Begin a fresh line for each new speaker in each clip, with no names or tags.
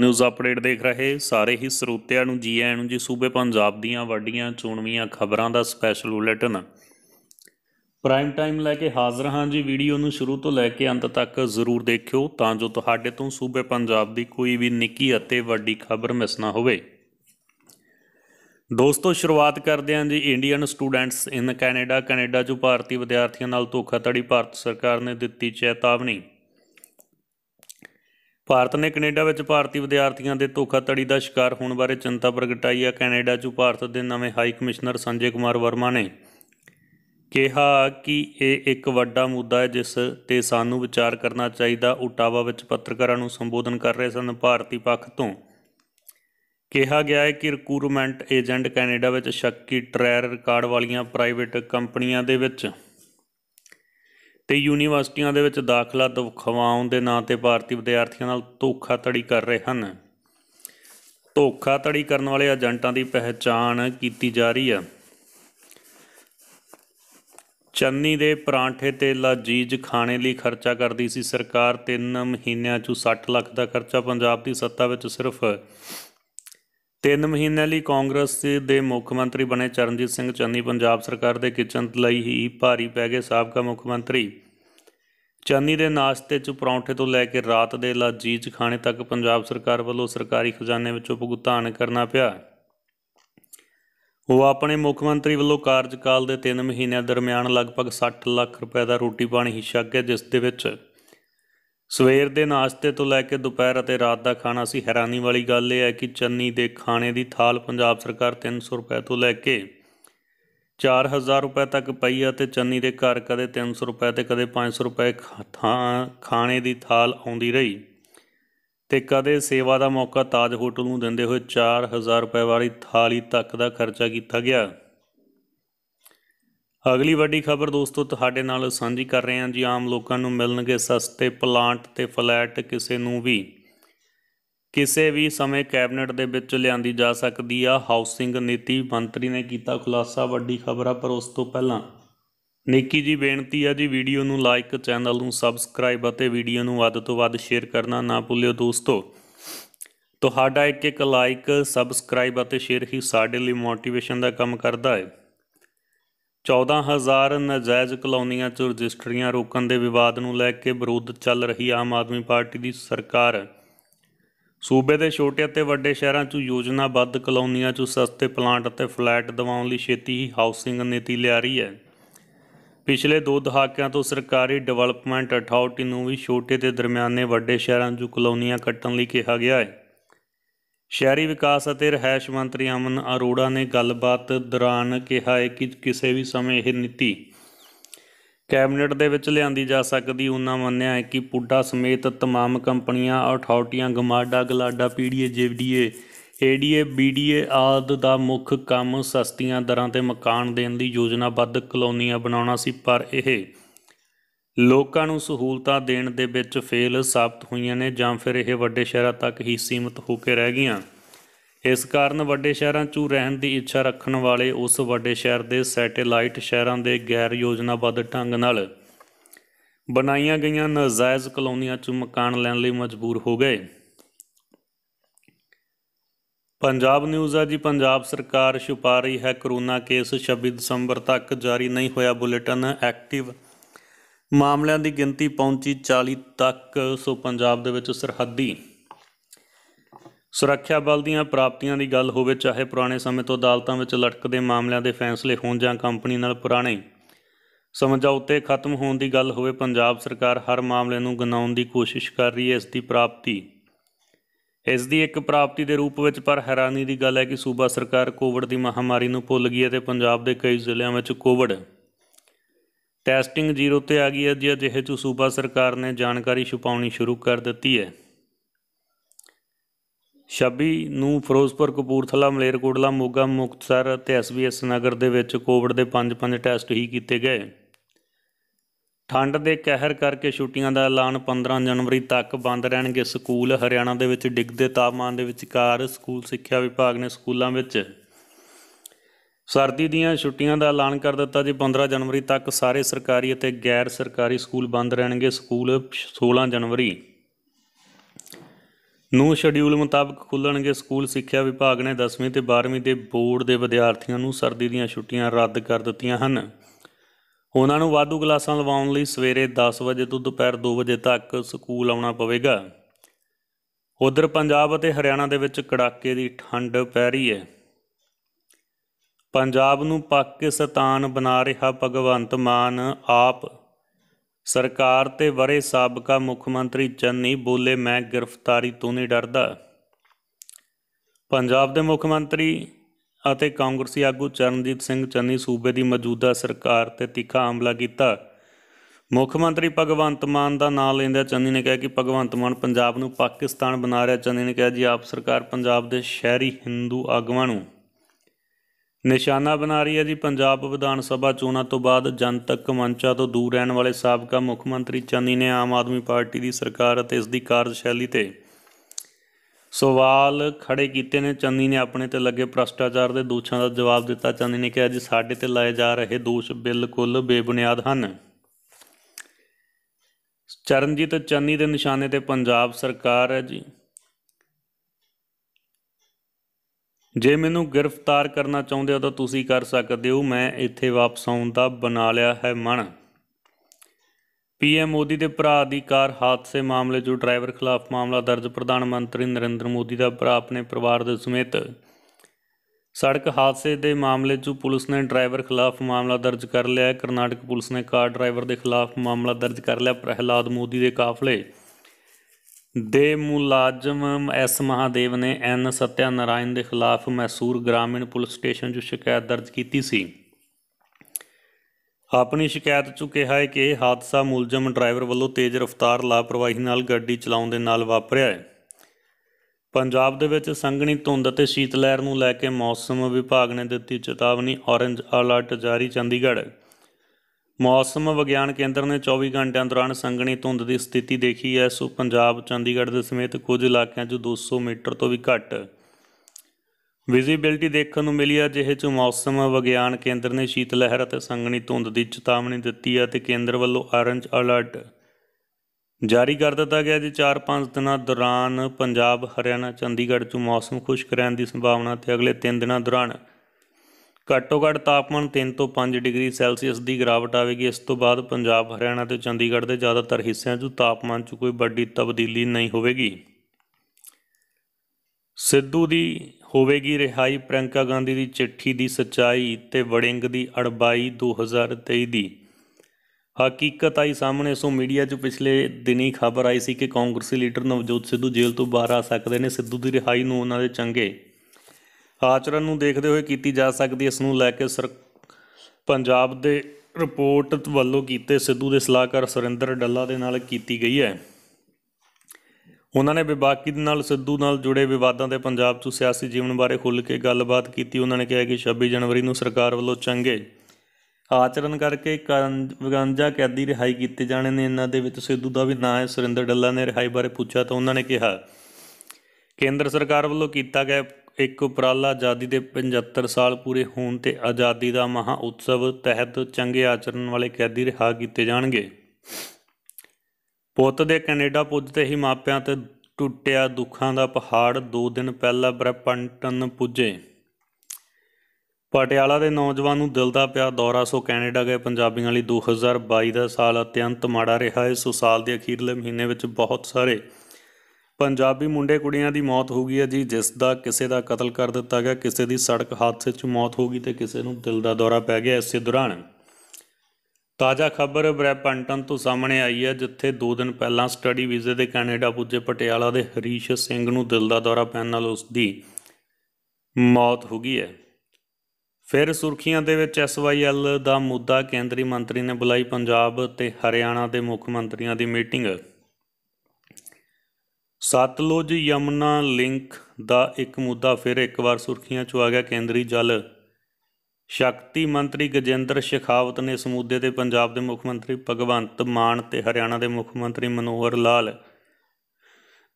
news update ਦੇਖ ਰਹੇ ਸਾਰੇ ਹੀ ਸਰੋਤਿਆਂ ਨੂੰ ਜੀ ਆਇਆਂ ਨੂੰ ਜੀ ਸੂਬੇ ਪੰਜਾਬ ਦੀਆਂ ਵੱਡੀਆਂ ਚੋਣਵੀਆਂ ਖਬਰਾਂ ਦਾ ਸਪੈਸ਼ਲ ਬੁਲੇਟਿਨ ਪ੍ਰਾਈਮ ਟਾਈਮ ਲੈ ਕੇ ਹਾਜ਼ਰ ਹਾਂ ਜੀ ਵੀਡੀਓ ਨੂੰ ਸ਼ੁਰੂ ਤੋਂ ਲੈ ਕੇ ਅੰਤ ਤੱਕ ਜ਼ਰੂਰ ਦੇਖਿਓ ਤਾਂ ਜੋ ਤੁਹਾਡੇ ਤੋਂ ਸੂਬੇ ਪੰਜਾਬ ਦੀ ਕੋਈ ਵੀ ਨਿੱਕੀ ਅਤੇ ਵੱਡੀ ਖਬਰ ਮਿਸ ਨਾ ਹੋਵੇ ਦੋਸਤੋ ਸ਼ੁਰੂਆਤ ਕਰਦੇ ਹਾਂ ਜੀ Indian students in Canada Canada ਜੋ ਭਾਰਤੀ ਵਿਦਿਆਰਥੀਆਂ ਨਾਲ ਧੋਖਾਧੜੀ ਭਾਰਤ ਸਰਕਾਰ ਨੇ ਦਿੱਤੀ ਚੇਤਾਵਨੀ ਭਾਰਤ ਨੇ ਕੈਨੇਡਾ ਵਿੱਚ ਭਾਰਤੀ ਵਿਦਿਆਰਥੀਆਂ ਦੇ ਧੋਖਾਧੜੀ ਦਾ ਸ਼ਿਕਾਰ ਹੋਣ ਬਾਰੇ ਚਿੰਤਾ ਪ੍ਰਗਟਾਈ ਹੈ ਕੈਨੇਡਾ 'ਚ ਭਾਰਤ ਦੇ ਨਵੇਂ ਹਾਈ ਕਮਿਸ਼ਨਰ ਸੰਜੇ ਕੁਮਾਰ ਵਰਮਾ ਨੇ ਕਿਹਾ ਕਿ ਇਹ ਇੱਕ ਵੱਡਾ ਮੁੱਦਾ ਹੈ ਜਿਸ ਤੇ ਸਾਨੂੰ ਵਿਚਾਰ ਕਰਨਾ ਚਾਹੀਦਾ ਉਟਾਵਾ ਵਿੱਚ ਪੱਤਰਕਾਰਾਂ ਨੂੰ ਸੰਬੋਧਨ ਕਰ ਰਹੇ ਸਨ ਭਾਰਤੀ ਪੱਖ ਤੋਂ ਕਿਹਾ ਗਿਆ ਹੈ ਕਿ ਰਿਕਰੂਟਮੈਂਟ ਏਜੰਟ ਕੈਨੇਡਾ ਵਿੱਚ ਸ਼ੱਕੀ ਟਰੈਰ ਰਿਕਾਰਡ ਵਾਲੀਆਂ ਪ੍ਰਾਈਵੇਟ ਕੰਪਨੀਆਂ ਦੇ ਵਿੱਚ ਤੇ ਯੂਨੀਵਰਸਿਟੀਆਂ ਦੇ ਵਿੱਚ ਦਾਖਲਾ ਦਿਖਵਾਉਣ ਦੇ ਨਾਂ ਤੇ ਭਾਰਤੀ ਵਿਦਿਆਰਥੀਆਂ ਨਾਲ ਧੋਖਾਧੜੀ ਕਰ ਰਹੇ ਹਨ ਧੋਖਾਧੜੀ ਕਰਨ ਵਾਲੇ ਏਜੰਟਾਂ ਦੀ ਪਹਿਚਾਣ ਕੀਤੀ ਜਾ ਰਹੀ ਹੈ ਚੰਨੀ ਦੇ ਪਰਾਂਠੇ ਤੇ ਲਾਜੀਜ ਖਾਣੇ ਲਈ ਖਰਚਾ ਕਰਦੀ ਸੀ ਸਰਕਾਰ 3 ਮਹੀਨਿਆਂ 'ਚ 60 ਲੱਖ ਦਾ ਖਰਚਾ ਪੰਜਾਬ ਦੀ ਸੱਤਾ ਵਿੱਚ ਸਿਰਫ ਤਿੰਨ ਮਹੀਨੇ ਲਈ ਕਾਂਗਰਸ ਦੇ ਮੁੱਖ ਮੰਤਰੀ ਬਣੇ ਚਰਨਜੀਤ ਸਿੰਘ ਚੰਨੀ ਪੰਜਾਬ ਸਰਕਾਰ ਦੇ ਕਿਚਨ ਲਈ ਹੀ ਭਾਰੀ ਪੈ ਗਏ ਸਾਬਕਾ ਮੁੱਖ ਮੰਤਰੀ ਚੰਨੀ ਦੇ ਨਾਸ਼ਤੇ 'ਚ ਪਰੌਂਠੇ ਤੋਂ ਲੈ ਕੇ ਰਾਤ ਦੇ ਲਾਜੀਜ ਖਾਣੇ ਤੱਕ ਪੰਜਾਬ ਸਰਕਾਰ ਵੱਲੋਂ ਸਰਕਾਰੀ ਖਜ਼ਾਨੇ ਵਿੱਚੋਂ ਭੁਗਤਾਨ ਕਰਨਾ ਪਿਆ ਉਹ ਆਪਣੇ ਮੁੱਖ ਮੰਤਰੀ ਵੱਲੋਂ ਕਾਰਜਕਾਲ ਦੇ 3 ਮਹੀਨਿਆਂ ਦਰਮਿਆਨ ਲਗਭਗ 60 ਲੱਖ ਰੁਪਏ ਦਾ ਰੋਟੀ ਪਾਣੀ ਹਿੱਸਾ ਗਿਆ ਜਿਸ ਦੇ ਵਿੱਚ ਸਵੇਰ ਦੇ ਨਾਸ਼ਤੇ ਤੋਂ ਲੈ ਕੇ ਦੁਪਹਿਰ ਅਤੇ ਰਾਤ ਦਾ ਖਾਣਾ ਸੀ ਹੈਰਾਨੀ ਵਾਲੀ ਗੱਲ ਇਹ ਹੈ ਕਿ ਚੰਨੀ ਦੇ ਖਾਣੇ ਦੀ ਥਾਲ ਪੰਜਾਬ ਸਰਕਾਰ 300 ਰੁਪਏ ਤੋਂ ਲੈ ਕੇ 4000 ਰੁਪਏ ਤੱਕ ਪਈ ਅਤੇ ਚੰਨੀ ਦੇ ਘਰ ਕਦੇ 300 ਰੁਪਏ ਤੇ ਕਦੇ 500 ਰੁਪਏ ਖਾਣੇ ਦੀ ਥਾਲ ਆਉਂਦੀ ਰਹੀ ਤੇ ਕਦੇ ਸੇਵਾ ਦਾ ਮੌਕਾ ਤਾਜ ਹੋਟਲ ਨੂੰ ਦਿੰਦੇ ਹੋਏ 4000 ਰੁਪਏ ਵਾਲੀ ਥਾਲੀ ਤੱਕ ਦਾ ਖਰਚਾ ਕੀਤਾ ਗਿਆ ਅਗਲੀ ਵੱਡੀ ਖਬਰ ਦੋਸਤੋ ਤੁਹਾਡੇ ਨਾਲ ਸਾਂਝੀ ਕਰ ਰਹੇ ਹਾਂ ਜੀ ਆਮ ਲੋਕਾਂ ਨੂੰ ਮਿਲਣਗੇ ਸਸਤੇ ਪਲਾਂਟ ਤੇ ਫਲੈਟ ਕਿਸੇ ਨੂੰ ਵੀ ਕਿਸੇ ਵੀ ਸਮੇਂ ਕੈਬਨਿਟ ਦੇ ਵਿੱਚ ਲਿਆਂਦੀ ਜਾ ਸਕਦੀ ਆ ਹਾਊਸਿੰਗ ਨੀਤੀ ਮੰਤਰੀ ਨੇ ਕੀਤਾ ਖੁਲਾਸਾ ਵੱਡੀ ਖਬਰ ਆ ਪਰ ਉਸ ਤੋਂ ਪਹਿਲਾਂ ਨੇਕੀ ਜੀ ਬੇਨਤੀ ਆ ਜੀ ਵੀਡੀਓ ਨੂੰ ਲਾਈਕ ਚੈਨਲ ਨੂੰ ਸਬਸਕ੍ਰਾਈਬ ਅਤੇ ਵੀਡੀਓ ਨੂੰ ਵੱਧ ਤੋਂ ਵੱਧ ਸ਼ੇਅਰ ਕਰਨਾ ਨਾ ਭੁੱਲਿਓ ਦੋਸਤੋ ਤੁਹਾਡਾ ਇੱਕ ਇੱਕ ਲਾਈਕ ਸਬਸਕ੍ਰਾਈਬ ਅਤੇ ਸ਼ੇਅਰ ਹੀ ਸਾਡੇ ਲਈ ਮੋਟੀਵੇਸ਼ਨ ਦਾ ਕੰਮ ਕਰਦਾ ਹੈ 14000 ਨਾਜਾਇਜ਼ ਕਲੋਨੀਆਂ 'ਚ ਰਜਿਸਟਰੀਆਂ ਰੋਕਣ ਦੇ ਵਿਵਾਦ ਨੂੰ ਲੈ ਕੇ ਵਿਰੋਧ ਚੱਲ ਰਹੀ ਆਮ ਆਦਮੀ ਪਾਰਟੀ ਦੀ ਸਰਕਾਰ ਸੂਬੇ ਦੇ ਛੋਟੇ ਅਤੇ ਵੱਡੇ ਸ਼ਹਿਰਾਂ 'ਚ ਯੋਜਨਾਬੱਧ ਕਲੋਨੀਆਂ 'ਚ ਸਸਤੇ ਪਲਾਂਟ ਅਤੇ ਫਲੈਟ ਦਿਵਾਉਣ ਲਈ ਛੇਤੀ ਹੀ ਹਾਊਸਿੰਗ ਨੀਤੀ ਲਿਆ ਰਹੀ ਹੈ ਪਿਛਲੇ 2 ਦਹਾਕਿਆਂ ਤੋਂ ਸਰਕਾਰੀ ਡਿਵੈਲਪਮੈਂਟ ਅਥਾਰਟੀ ਨੂੰ ਵੀ ਛੋਟੇ ਤੇ ਦਰਮਿਆਨੇ ਵੱਡੇ ਸ਼ਹਿਰਾਂ 'ਚ ਕਲੋਨੀਆਂ ਕੱਟਣ ਲਈ ਕਿਹਾ ਗਿਆ ਹੈ ਸ਼ਹਿਰੀ ਵਿਕਾਸ ਅਤੇ ਰਹਿਸ਼ ਮੰਤਰੀ ਅਮਨ ਅਰੋੜਾ ਨੇ ਗੱਲਬਾਤ ਦੌਰਾਨ ਕਿਹਾ ਹੈ ਕਿ ਕਿਸੇ ਵੀ ਸਮੇਂ ਇਹ ਨੀਤੀ ਕੈਬਨਿਟ ਦੇ ਵਿੱਚ ਲਿਆਂਦੀ ਜਾ ਸਕਦੀ ਉਹਨਾਂ ਮੰਨਿਆ ਹੈ ਕਿ ਪੁੱਡਾ ਸਮੇਤ तमाम ਕੰਪਨੀਆਂ ਅਥਾਰਟੀਆਂ GMADA GLADA PDA JDA ADA BDA ਆਦ ਦਾ ਮੁੱਖ ਕੰਮ ਸਸਤੀਆਂ ਦਰਾਂ ਤੇ ਮਕਾਨ ਦੇਣ ਦੀ ਯੋਜਨਾਬੱਧ ਕਲੋਨੀਆਂ ਬਣਾਉਣਾ ਸੀ ਪਰ ਇਹ ਲੋਕਾਂ ਨੂੰ ਸਹੂਲਤਾਂ ਦੇਣ ਦੇ ਵਿੱਚ ਫੇਲ ਸਾਬਤ ਹੋਈਆਂ ਨੇ ਜਾਂ ਫਿਰ ਇਹ ਵੱਡੇ ਸ਼ਹਿਰਾਂ ਤੱਕ ਹੀ ਸੀਮਤ ਹੋ ਕੇ ਰਹਿ ਗਈਆਂ ਇਸ ਕਾਰਨ ਵੱਡੇ ਸ਼ਹਿਰਾਂ 'ਚ ਰਹਿਣ ਦੀ ਇੱਛਾ ਰੱਖਣ ਵਾਲੇ ਉਸ ਵੱਡੇ ਸ਼ਹਿਰ ਦੇ ਸੈਟੇਲਾਈਟ ਸ਼ਹਿਰਾਂ ਦੇ ਗੈਰ ਯੋਜਨਾਬੱਧ ਢੰਗ ਨਾਲ ਬਣਾਈਆਂ ਗਈਆਂ ਨਾਜਾਇਜ਼ ਕਲੋਨੀਆਂ 'ਚ ਮਕਾਨ ਲੈਣ ਲਈ ਮਜਬੂਰ ਹੋ ਗਏ ਪੰਜਾਬ ਨਿਊਜ਼ ਆ ਜੀ ਪੰਜਾਬ ਸਰਕਾਰ ਛੁਪਾ ਰਹੀ ਹੈ ਕਰੋਨਾ ਕੇਸ 26 ਦਸੰਬਰ ਤੱਕ ਜਾਰੀ ਨਹੀਂ ਹੋਇਆ ਬੁਲੇਟਿਨ ਐਕਟਿਵ ਮਾਮਲਿਆਂ ਦੀ ਗਿਣਤੀ ਪਹੁੰਚੀ 40 ਤੱਕ ਸੋ ਪੰਜਾਬ ਦੇ ਵਿੱਚ ਸਰਹੱਦੀ ਸੁਰੱਖਿਆ ਬਲ ਦੀਆਂ ਪ੍ਰਾਪਤੀਆਂ ਦੀ ਗੱਲ ਹੋਵੇ ਚਾਹੇ ਪੁਰਾਣੇ ਸਮੇਂ ਤੋਂ ਅਦਾਲਤਾਂ ਵਿੱਚ ਲਟਕਦੇ ਮਾਮਲਿਆਂ ਦੇ ਫੈਸਲੇ ਹੋਣ ਜਾਂ ਕੰਪਨੀ ਨਾਲ ਪੁਰਾਣੇ ਸਮਝੌਤੇ ਖਤਮ ਹੋਣ ਦੀ ਗੱਲ ਹੋਵੇ ਪੰਜਾਬ ਸਰਕਾਰ ਹਰ ਮਾਮਲੇ ਨੂੰ ਗਨਾਉਣ ਦੀ ਕੋਸ਼ਿਸ਼ ਕਰ ਰਹੀ ਹੈ ਇਸ ਦੀ ਪ੍ਰਾਪਤੀ ਇਸ ਦੀ ਇੱਕ ਪ੍ਰਾਪਤੀ ਦੇ ਰੂਪ ਵਿੱਚ ਪਰ ਹੈਰਾਨੀ ਦੀ ਗੱਲ ਹੈ ਕਿ ਸੂਬਾ ਸਰਕਾਰ ਕੋਵਿਡ ਦੀ ਮਹਾਮਾਰੀ ਨੂੰ ਭੁੱਲ ਗਈ ਹੈ ਤੇ ਪੰਜਾਬ ਦੇ ਕਈ ਜ਼ਿਲ੍ਹਿਆਂ ਵਿੱਚ ਕੋਵਿਡ ਟੈਸਟਿੰਗ ਜ਼ੀਰੋ ਤੇ ਆ ਗਈ ਹੈ ਜੇ ਅਜਿਹੇ ਸੂਬਾ ਸਰਕਾਰ ਨੇ ਜਾਣਕਾਰੀ ਛੁਪਾਉਣੀ ਸ਼ੁਰੂ ਕਰ ਦਿੱਤੀ ਹੈ 26 ਨੂੰ ਫਿਰੋਜ਼ਪੁਰ ਕਪੂਰਥਲਾ ਮਲੇਰਕੋਟਲਾ ਮੋਗਾ ਮੁਕਤਸਰ ਅਤੇ ਐਸਬੀਐਸ ਨਗਰ ਦੇ ਵਿੱਚ ਕੋਵਿਡ ਦੇ 5-5 ਟੈਸਟ ਹੀ ਕੀਤੇ ਗਏ ਠੰਡ ਦੇ ਕਹਿਰ ਕਰਕੇ ਛੁੱਟੀਆਂ ਦਾ ਐਲਾਨ 15 ਜਨਵਰੀ ਤੱਕ ਬੰਦ ਰਹਿਣਗੇ ਸਕੂਲ ਹਰਿਆਣਾ ਦੇ ਵਿੱਚ ਡਿੱਗਦੇ ਤਾਪਮਾਨ ਦੇ ਵਿਚਕਾਰ ਸਕੂਲ ਸਿੱਖਿਆ ਵਿਭਾਗ ਨੇ ਸਕੂਲਾਂ ਵਿੱਚ ਸਰਦੀ ਦੀਆਂ ਛੁੱਟੀਆਂ ਦਾ ਐਲਾਨ ਕਰ ਦਿੱਤਾ ਜੀ 15 ਜਨਵਰੀ ਤੱਕ ਸਾਰੇ ਸਰਕਾਰੀ ਅਤੇ ਗੈਰ ਸਰਕਾਰੀ ਸਕੂਲ ਬੰਦ ਰਹਿਣਗੇ ਸਕੂਲ 16 ਜਨਵਰੀ ਨੂੰ ਸ਼ਡਿਊਲ ਮੁਤਾਬਕ ਖੁੱਲਣਗੇ ਸਕੂਲ ਸਿੱਖਿਆ ਵਿਭਾਗ ਨੇ 10ਵੀਂ ਤੇ 12ਵੀਂ ਦੇ ਬੋਰਡ ਦੇ ਵਿਦਿਆਰਥੀਆਂ ਨੂੰ ਸਰਦੀ ਦੀਆਂ ਛੁੱਟੀਆਂ ਰੱਦ ਕਰ ਦਿੱਤੀਆਂ ਹਨ ਉਹਨਾਂ ਨੂੰ ਵਾਧੂ ਕਲਾਸਾਂ ਲਵਾਉਣ ਲਈ ਸਵੇਰੇ 10 ਵਜੇ ਤੋਂ ਦੁਪਹਿਰ 2 ਵਜੇ ਤੱਕ ਸਕੂਲ ਆਉਣਾ ਪਵੇਗਾ ਉਧਰ ਪੰਜਾਬ ਅਤੇ ਹਰਿਆਣਾ ਦੇ ਵਿੱਚ ਕੜਾਕੇ ਦੀ ਠੰਡ ਪੈ ਰਹੀ ਹੈ ਪੰਜਾਬ ਨੂੰ ਪਾਕਿਸਤਾਨ ਬਣਾ ਰਿਹਾ ਭਗਵੰਤ ਮਾਨ ਆਪ ਸਰਕਾਰ ਤੇ ਵਰੇ ਸਾਬਕਾ ਮੁੱਖ ਮੰਤਰੀ ਚੰਨੀ ਬੋਲੇ ਮੈਂ ਗ੍ਰਿਫਤਾਰੀ ਤੋਂ ਨਹੀਂ ਡਰਦਾ ਪੰਜਾਬ ਦੇ ਮੁੱਖ ਮੰਤਰੀ ਅਤੇ ਕਾਂਗਰਸੀ ਆਗੂ ਚਰਨਜੀਤ ਸਿੰਘ ਚੰਨੀ ਸੂਬੇ ਦੀ ਮੌਜੂਦਾ ਸਰਕਾਰ ਤੇ ਤਿੱਖਾ ਹਮਲਾ ਕੀਤਾ ਮੁੱਖ ਮੰਤਰੀ ਭਗਵੰਤ ਮਾਨ ਦਾ ਨਾਮ ਲੈਂਦਿਆਂ ਚੰਨੀ ਨੇ ਕਿਹਾ ਕਿ ਭਗਵੰਤ ਮਾਨ ਪੰਜਾਬ ਨੂੰ ਪਾਕਿਸਤਾਨ ਬਣਾ ਰਿਹਾ ਚੰਨੀ ਨੇ ਕਿਹਾ ਜੀ ਆਪ ਸਰਕਾਰ ਪੰਜਾਬ ਦੇ ਸ਼ਹਿਰੀ ਹਿੰਦੂ ਆਗੂਆਂ ਨੂੰ ਨਿਸ਼ਾਨਾ ਬਣਾ ਰਹੀ ਹੈ ਜੀ ਪੰਜਾਬ ਵਿਧਾਨ ਸਭਾ ਚੋਣਾਂ ਤੋਂ ਬਾਅਦ ਜਨਤਕ ਮੰਚਾਂ ਤੋਂ ਦੂਰ ਰਹਿਣ ਵਾਲੇ ਸਾਬਕਾ ਮੁੱਖ ਮੰਤਰੀ ਚੰਨੀ ਨੇ ਆਮ ਆਦਮੀ ਪਾਰਟੀ ਦੀ ਸਰਕਾਰ ਅਤੇ ਇਸ ਦੀ ਕਾਰਜਸ਼ੈਲੀ ਤੇ ਸਵਾਲ ਖੜੇ ਕੀਤੇ ਨੇ ਚੰਨੀ ਨੇ ਆਪਣੇ ਤੇ ਲੱਗੇ ਭ੍ਰਸ਼ਟਾਚਾਰ ਦੇ ਦੋਸ਼ਾਂ ਦਾ ਜਵਾਬ ਦਿੱਤਾ ਚੰਨੀ ਨੇ ਕਿਹਾ ਜੀ ਸਾਡੇ ਤੇ ਲਾਏ ਜਾ ਰਹੇ ਦੋਸ਼ ਬਿਲਕੁਲ ਬੇਬੁਨਿਆਦ ਹਨ ਚਰਨਜੀਤ ਚੰਨੀ ਦੇ ਨਿਸ਼ਾਨੇ ਤੇ ਪੰਜਾਬ ਸਰਕਾਰ ਹੈ ਜੀ ਜੇ ਮੈਨੂੰ ਗ੍ਰਿਫਤਾਰ ਕਰਨਾ ਚਾਹੁੰਦੇ ਹੋ ਤਾਂ ਤੁਸੀਂ ਕਰ ਸਕਦੇ ਹੋ ਮੈਂ ਇੱਥੇ ਵਾਪਸ ਆਉਣ ਦਾ ਬਣਾ ਲਿਆ ਹੈ ਮਨ ਪੀਐਮ ਮੋਦੀ ਦੇ ਭਰਾ ਦੀ ਕਾਰ ਹਾਦਸੇ ਮਾਮਲੇ 'ਚ ਡਰਾਈਵਰ ਖਿਲਾਫ ਮਾਮਲਾ ਦਰਜ ਪ੍ਰਧਾਨ ਮੰਤਰੀ ਨਰਿੰਦਰ ਮੋਦੀ ਦਾ ਭਰਾ ਆਪਣੇ ਪਰਿਵਾਰ ਦੇ ਸਮੇਤ ਸੜਕ ਹਾਦਸੇ ਦੇ ਮਾਮਲੇ 'ਚ ਪੁਲਿਸ ਨੇ ਡਰਾਈਵਰ ਖਿਲਾਫ ਮਾਮਲਾ ਦਰਜ ਕਰ ਲਿਆ ਕਰਨਾਟਕ ਪੁਲਿਸ ਨੇ ਕਾਰ ਡਰਾਈਵਰ ਦੇ ਖਿਲਾਫ ਮਾਮਲਾ ਦਰਜ ਕਰ ਲਿਆ ਪ੍ਰਹਿਲਾਦ ਮੋਦੀ ਦੇ ਕਾਫਲੇ ਦੇ ਮੁਲਾਜ਼ਮ ਐਸ ਮਹਾਦੇਵ ਨੇ ਐਨ ਸਤਿਆ ਨਾਰਾਇਣ ਦੇ ਖਿਲਾਫ ਮੈਸੂਰ ਗ੍ਰਾਮੀਣ ਪੁਲਿਸ ਸਟੇਸ਼ਨ 'ਚ ਸ਼ਿਕਾਇਤ ਦਰਜ ਕੀਤੀ ਸੀ ਆਪਣੀ ਸ਼ਿਕਾਇਤ 'ਚ ਕਿਹਾ ਹੈ ਕਿ ਇਹ ਹਾਦਸਾ ਮੁਲਜ਼ਮ ਡਰਾਈਵਰ ਵੱਲੋਂ ਤੇਜ਼ ਰਫ਼ਤਾਰ ਲਾਪਰਵਾਹੀ ਨਾਲ ਗੱਡੀ ਚਲਾਉਣ ਦੇ ਨਾਲ ਵਾਪਰਿਆ ਹੈ ਪੰਜਾਬ ਦੇ ਵਿੱਚ ਸੰਘਣੀ ਧੁੰਦ ਅਤੇ ਸ਼ੀਤ ਲਹਿਰ ਨੂੰ ਲੈ ਕੇ ਮੌਸਮ ਵਿਭਾਗ ਨੇ ਦਿੱਤੀ ਚੇਤਾਵਨੀ ਔਰੇਂਜ ਅਲਰਟ ਜਾਰੀ ਚੰਡੀਗੜ੍ਹ ਮੌਸਮ ਵਿਗਿਆਨ ਕੇਂਦਰ ਨੇ 24 ਘੰਟਿਆਂ ਦੌਰਾਨ ਸੰਘਣੀ ਧੁੰਦ ਦੀ ਸਥਿਤੀ ਦੇਖੀ ਹੈ ਸੋ ਪੰਜਾਬ ਚੰਡੀਗੜ੍ਹ ਦੇ ਸਮੇਤ ਕੁਝ ਇਲਾਕਿਆਂ 'ਚ 200 ਮੀਟਰ ਤੋਂ ਵੀ ਘੱਟ ਵਿਜ਼ਿਬਿਲਟੀ ਦੇਖਣ ਨੂੰ ਮਿਲੀ ਹੈ ਜਿਹੇ 'ਚ ਮੌਸਮ ਵਿਗਿਆਨ ਕੇਂਦਰ ਨੇ ਸ਼ੀਤ ਲਹਿਰ ਅਤੇ ਸੰਘਣੀ ਧੁੰਦ ਦੀ ਚੇਤਾਵਨੀ ਦਿੱਤੀ ਹੈ ਤੇ ਕੇਂਦਰ ਵੱਲੋਂ ਔਰੰਜ ਅਲਰਟ ਜਾਰੀ ਕਰ ਦਿੱਤਾ ਗਿਆ ਜੀ 4-5 ਦਿਨਾਂ ਦੌਰਾਨ ਪੰਜਾਬ ਹਰਿਆਣਾ ਚੰਡੀਗੜ੍ਹ 'ਚ ਮੌਸਮ ਖੁਸ਼ਕ ਰਹਿਣ ਦੀ ਸੰਭਾਵਨਾ ਤੇ ਅਗਲੇ 3 ਦਿਨਾਂ ਦੌਰਾਨ ਘੱਟੋ ਘੱਟ ਤਾਪਮਾਨ 3 ਤੋਂ 5 ਡਿਗਰੀ ਸੈਲਸੀਅਸ ਦੀ ਗਿਰਾਵਟ ਆਵੇਗੀ ਇਸ ਤੋਂ ਬਾਅਦ ਪੰਜਾਬ ਹਰਿਆਣਾ ਤੇ ਚੰਡੀਗੜ੍ਹ ਦੇ ਜ਼ਿਆਦਾਤਰ ਹਿੱਸਿਆਂ 'ਚ ਤਾਪਮਾਨ 'ਚ ਕੋਈ ਵੱਡੀ ਤਬਦੀਲੀ ਨਹੀਂ ਹੋਵੇਗੀ ਸਿੱਧੂ ਦੀ ਹੋਵੇਗੀ ਰਿਹਾਈ ਪ੍ਰਿੰਕਾ ਗਾਂਧੀ ਦੀ ਚਿੱਠੀ ਦੀ ਸਚਾਈ ਤੇ ਵੜਿੰਗ ਦੀ ਅੜਬਾਈ 2023 ਦੀ ਹਕੀਕਤ ਆਈ ਸਾਹਮਣੇ ਸੋ ਮੀਡੀਆ 'ਚ ਪਿਛਲੇ ਦਿਨੀ ਖਬਰ ਆਈ ਸੀ ਕਿ ਕਾਂਗਰਸੀ ਲੀਡਰ ਨਵਜੋਤ ਸਿੱਧੂ ਜੇਲ੍ਹ ਤੋਂ ਬਾਹਰ ਆ ਸਕਦੇ ਨੇ ਸਿੱਧੂ ਦੀ ਰਿਹਾਈ ਨੂੰ ਉਹਨਾਂ ਦੇ ਚੰਗੇ ਆਚਰਣ ਨੂੰ ਦੇਖਦੇ ਹੋਏ ਕੀਤੀ ਜਾ ਸਕਦੀ ਇਸ ਨੂੰ ਲੈ ਕੇ ਸਰ ਪੰਜਾਬ ਦੇ ਰਿਪੋਰਟ ਵੱਲੋਂ ਕੀਤੇ ਸਿੱਧੂ ਦੇ ਸਲਾਹਕਾਰ ਸੁਰਿੰਦਰ ਡੱਲਾ ਦੇ ਨਾਲ ਕੀਤੀ ਗਈ ਹੈ ਉਹਨਾਂ ਨੇ ਵਿਵਾਕੀ ਦੇ ਨਾਲ ਸਿੱਧੂ ਨਾਲ ਜੁੜੇ ਵਿਵਾਦਾਂ ਤੇ ਪੰਜਾਬ 'ਚ ਸਿਆਸੀ ਜੀਵਨ ਬਾਰੇ ਖੁੱਲ੍ਹ ਕੇ ਗੱਲਬਾਤ ਕੀਤੀ ਉਹਨਾਂ ਨੇ ਕਿਹਾ ਕਿ 26 ਜਨਵਰੀ ਨੂੰ ਸਰਕਾਰ ਵੱਲੋਂ ਚੰਗੇ ਆਚਰਣ ਕਰਕੇ ਗਾਂਜਾ ਕੈਦੀ ਰਿਹਾਈ ਕੀਤੇ ਜਾਣੇ ਨੇ ਇਹਨਾਂ ਦੇ ਵਿੱਚ ਸਿੱਧੂ ਦਾ ਵੀ ਨਾਂ ਹੈ ਸੁਰਿੰਦਰ ਡੱਲਾ ਨੇ ਰਿਹਾਈ ਬਾਰੇ ਪੁੱਛਿਆ ਤਾਂ ਉਹਨਾਂ ਨੇ ਕਿਹਾ ਕੇਂਦਰ ਸਰਕਾਰ ਵੱਲੋਂ ਕੀਤਾ ਗਿਆ ਇੱਕ ਉਪਰਾਲਾ ਆਜ਼ਾਦੀ ਦੇ 75 ਸਾਲ ਪੂਰੇ ਹੋਣ ਤੇ ਆਜ਼ਾਦੀ ਦਾ ਮਹਾ ਉਤਸਵ ਤਹਿਤ ਚੰਗੇ ਆਚਰਣ ਵਾਲੇ ਕੈਦੀ ਰਿਹਾ ਕੀਤੇ ਜਾਣਗੇ ਪੁੱਤ ਦੇ ਕੈਨੇਡਾ ਤੇ ਹੀ ਮਾਪਿਆਂ ਤੇ ਟੁੱਟਿਆ ਦੁੱਖਾਂ ਦਾ ਪਹਾੜ 2 ਦਿਨ ਪਹਿਲਾਂ ਬਰਪੰਟਨ ਪੁੱਜੇ ਪਟਿਆਲਾ ਦੇ ਨੌਜਵਾਨ ਨੂੰ ਦਿਲ ਦਾ ਪਿਆ ਦੌਰਾ ਸੋ ਕੈਨੇਡਾ ਗਏ ਪੰਜਾਬੀਆਂ ਲਈ 2022 ਦਾ ਸਾਲ ਅਤਿਅੰਤ ਮਾੜਾ ਰਿਹਾ ਇਸ ਸਾਲ ਦੇ ਅਖੀਰਲੇ ਮਹੀਨੇ ਵਿੱਚ ਬਹੁਤ ਸਾਰੇ ਪੰਜਾਬੀ ਮੁੰਡੇ ਕੁੜੀਆਂ ਦੀ ਮੌਤ ਹੋ ਗਈ ਹੈ ਜੀ ਜਿਸ ਦਾ ਕਿਸੇ ਦਾ ਕਤਲ ਕਰ ਦਿੱਤਾ ਗਿਆ ਕਿਸੇ ਦੀ ਸੜਕ ਹਾਦਸੇ 'ਚ ਮੌਤ ਹੋ ਗਈ ਤੇ ਕਿਸੇ ਨੂੰ ਦਿਲ ਦਾ ਦੌਰਾ ਪੈ ਗਿਆ ਇਸੇ ਦੌਰਾਨ ਤਾਜ਼ਾ ਖਬਰ ਬ੍ਰੈਪੰਟਨ ਤੋਂ ਸਾਹਮਣੇ ਆਈ ਹੈ ਜਿੱਥੇ 2 ਦਿਨ ਪਹਿਲਾਂ ਸਟੱਡੀ ਵੀਜ਼ੇ ਦੇ ਕੈਨੇਡਾ ਪੁੱਜੇ ਪਟਿਆਲਾ ਦੇ ਹਰੀਸ਼ ਸਿੰਘ ਨੂੰ ਦਿਲ ਦਾ ਦੌਰਾ ਪੈਣ ਨਾਲ ਉਸ ਦੀ ਮੌਤ ਹੋ ਗਈ ਹੈ ਫਿਰ ਸੁਰਖੀਆਂ ਦੇ ਵਿੱਚ ਐਸਵਾਈਐਲ ਦਾ ਮੁੱਦਾ ਕੇਂਦਰੀ ਮੰਤਰੀ ਨੇ ਬੁਲਾਈ ਪੰਜਾਬ ਤੇ ਹਰਿਆਣਾ ਦੇ ਮੁੱਖ ਮੰਤਰੀਆਂ ਦੀ ਮੀਟਿੰਗ ਸਤਲੁਜ ਯਮਨਾ ਲਿੰਕ ਦਾ ਇੱਕ ਮੁੱਦਾ ਫਿਰ ਇੱਕ ਵਾਰ ਸੁਰਖੀਆਂ 'ਚ ਆ ਗਿਆ ਕੇਂਦਰੀ ਜਲ ਸ਼ਕਤੀ ਮੰਤਰੀ ਗਜੇਂਦਰ ਸ਼ਿਖਾਵਤ ਨੇ ਇਸ ਮੁੱਦੇ ਤੇ ਪੰਜਾਬ ਦੇ ਮੁੱਖ ਮੰਤਰੀ ਭਗਵੰਤ ਮਾਨ ਤੇ ਹਰਿਆਣਾ ਦੇ ਮੁੱਖ ਮੰਤਰੀ ਮਨੋਹਰ ਲਾਲ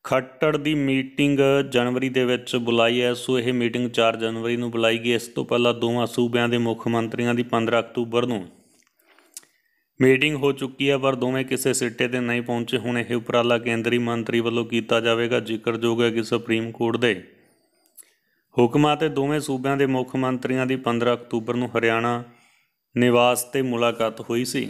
ਖੱਟੜ ਦੀ ਮੀਟਿੰਗ ਜਨਵਰੀ ਦੇ ਵਿੱਚ ਬੁਲਾਈ ਐ ਸੋ ਇਹ ਮੀਟਿੰਗ 4 ਜਨਵਰੀ ਨੂੰ ਬੁਲਾਈ ਗਈ ਇਸ ਤੋਂ ਪਹਿਲਾਂ ਦੋਵਾਂ ਸੂਬਿਆਂ ਦੇ ਮੁੱਖ ਮੰਤਰੀਆਂ ਦੀ 15 ਅਕਤੂਬਰ ਨੂੰ ਮੀਟਿੰਗ ਹੋ ਚੁੱਕੀ ਹੈ ਪਰ ਦੋਵੇਂ ਕਿਸੇ ਸਿੱਟੇ ਤੇ ਨਹੀਂ ਪਹੁੰਚੇ ਹੁਣ ਇਹ ਉਪਰਾਲਾ ਕੇਂਦਰੀ ਮੰਤਰੀ ਵੱਲੋਂ ਕੀਤਾ ਜਾਵੇਗਾ ਜ਼ਿਕਰਯੋਗ ਹੈ ਕਿ ਸੁਪਰੀਮ ਕੋਰਟ ਦੇ ਹੁਕਮਾਂ ਤੇ ਦੋਵੇਂ ਸੂਬਿਆਂ ਦੇ ਮੁੱਖ ਮੰਤਰੀਆਂ ਦੀ 15 ਅਕਤੂਬਰ ਨੂੰ ਹਰਿਆਣਾ ਨਿਵਾਸ ਤੇ ਮੁਲਾਕਾਤ ਹੋਈ ਸੀ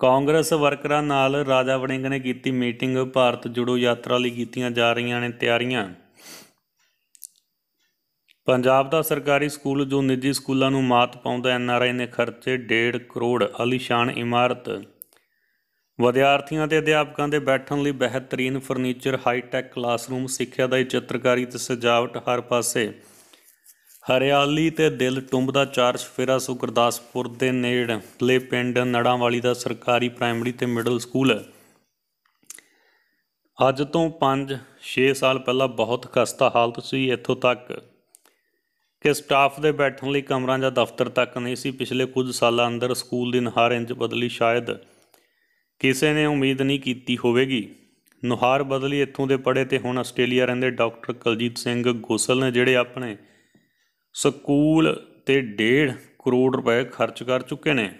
ਕਾਂਗਰਸ ਵਰਕਰਾਂ ਨਾਲ ਰਾਜਾ ਵੜਿੰਗ ਨੇ ਕੀਤੀ ਮੀਟਿੰਗ ਭਾਰਤ ਜੁੜੋ ਯਾਤਰਾ ਲਈ ਕੀਤੀਆਂ ਜਾ ਰਹੀਆਂ ਨੇ ਤਿਆਰੀਆਂ ਪੰਜਾਬ ਦਾ ਸਰਕਾਰੀ ਸਕੂਲ ਜੋ ਨਿੱਜੀ ਸਕੂਲਾਂ ਨੂੰ ਮਾਤ ਪਾਉਂਦਾ ਐਨ ਆਰ ਆਈ ਨੇ ਖਰਚੇ 1.5 ਕਰੋੜ ਅਲੀਸ਼ਾਨ ਇਮਾਰਤ ਵਿਦਿਆਰਥੀਆਂ ਤੇ ਅਧਿਆਪਕਾਂ ਦੇ ਬੈਠਣ ਲਈ ਬਿਹਤਰੀਨ ਫਰਨੀਚਰ ਹਾਈ-ਟੈਕ ਕਲਾਸਰੂਮ ਸਿੱਖਿਆ ਦਾ ਚਿੱਤਰਕਾਰੀ ਤੇ ਸਜਾਵਟ ਹਰ ਪਾਸੇ ਹਰਿਆਲੀ ਤੇ ਦਿਲ ਟੁੰਬਦਾ ਚਾਰ ਸਫੇਰਾ ਸੁਗਰਦਾਸਪੁਰ ਗੁਰਦਾਸਪੁਰ ਦੇ ਨੇੜਲੇ ਪਿੰਡ ਨੜਾਵਾਲੀ ਦਾ ਸਰਕਾਰੀ ਪ੍ਰਾਇਮਰੀ ਤੇ ਮਿਡਲ ਸਕੂਲ ਅੱਜ ਤੋਂ 5-6 ਸਾਲ ਪਹਿਲਾਂ ਬਹੁਤ ਖਸਤਾ ਹਾਲਤ ਸੀ ਇੱਥੋਂ ਤੱਕ ਕਿ ਸਟਾਫ ਦੇ ਬੈਠਣ ਲਈ ਕਮਰਾਂ ਜਾਂ ਦਫ਼ਤਰ ਤੱਕ ਨਹੀਂ ਸੀ ਪਿਛਲੇ ਕੁਝ ਸਾਲਾਂ ਅੰਦਰ ਸਕੂਲ ਦੀ ਨਹਾਰ ਇੰਜ ਬਦਲੀ ਸ਼ਾਇਦ ਕਿਸੇ ਨੇ ਉਮੀਦ ਨਹੀਂ ਕੀਤੀ ਹੋਵੇਗੀ ਨੁਹਾਰ ਬਦਲੀ ਇੱਥੋਂ ਦੇ ਪੜੇ ਤੇ ਹੁਣ ਆਸਟ੍ਰੇਲੀਆ ਰਹਿੰਦੇ ਡਾਕਟਰ ਕਲਜੀਤ ਸਿੰਘ ਗੋਸਲ ਨੇ ਜਿਹੜੇ ਆਪਣੇ ਸਕੂਲ ਤੇ 1.5 ਕਰੋੜ ਰੁਪਏ ਖਰਚ ਕਰ ਚੁੱਕੇ ਨੇ